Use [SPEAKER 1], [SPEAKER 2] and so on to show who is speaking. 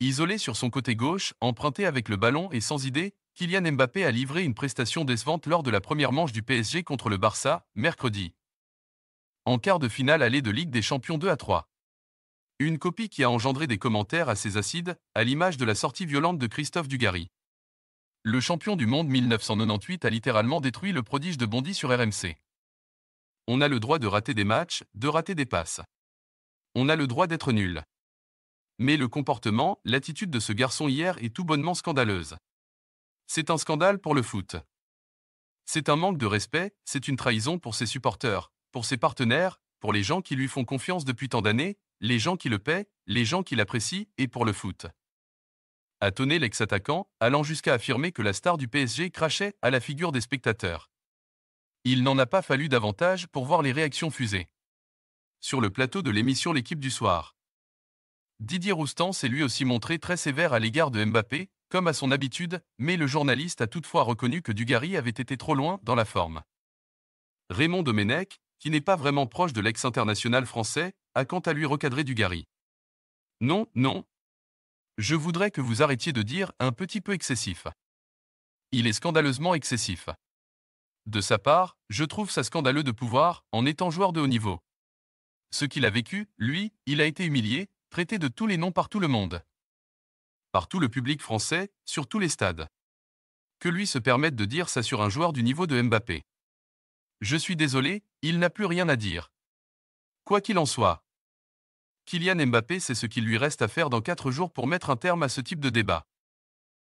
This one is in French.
[SPEAKER 1] Isolé sur son côté gauche, emprunté avec le ballon et sans idée, Kylian Mbappé a livré une prestation décevante lors de la première manche du PSG contre le Barça, mercredi. En quart de finale allée de Ligue des Champions 2 à 3. Une copie qui a engendré des commentaires assez acides, à l'image de la sortie violente de Christophe Dugarry. Le champion du monde 1998 a littéralement détruit le prodige de Bondy sur RMC. On a le droit de rater des matchs, de rater des passes. On a le droit d'être nul. Mais le comportement, l'attitude de ce garçon hier est tout bonnement scandaleuse. C'est un scandale pour le foot. C'est un manque de respect, c'est une trahison pour ses supporters, pour ses partenaires, pour les gens qui lui font confiance depuis tant d'années, les gens qui le paient, les gens qui l'apprécient, et pour le foot. A l'ex-attaquant, allant jusqu'à affirmer que la star du PSG crachait à la figure des spectateurs. Il n'en a pas fallu davantage pour voir les réactions fusées. Sur le plateau de l'émission L'équipe du soir, Didier Roustan s'est lui aussi montré très sévère à l'égard de Mbappé, comme à son habitude, mais le journaliste a toutefois reconnu que Dugarry avait été trop loin dans la forme. Raymond Domenech, qui n'est pas vraiment proche de l'ex-international français, a quant à lui recadré Dugarry. Non, non. Je voudrais que vous arrêtiez de dire un petit peu excessif. Il est scandaleusement excessif. De sa part, je trouve ça scandaleux de pouvoir, en étant joueur de haut niveau. Ce qu'il a vécu, lui, il a été humilié, traité de tous les noms par tout le monde. Par tout le public français, sur tous les stades. Que lui se permette de dire ça sur un joueur du niveau de Mbappé. Je suis désolé, il n'a plus rien à dire. Quoi qu'il en soit. Kylian Mbappé, c'est ce qu'il lui reste à faire dans quatre jours pour mettre un terme à ce type de débat.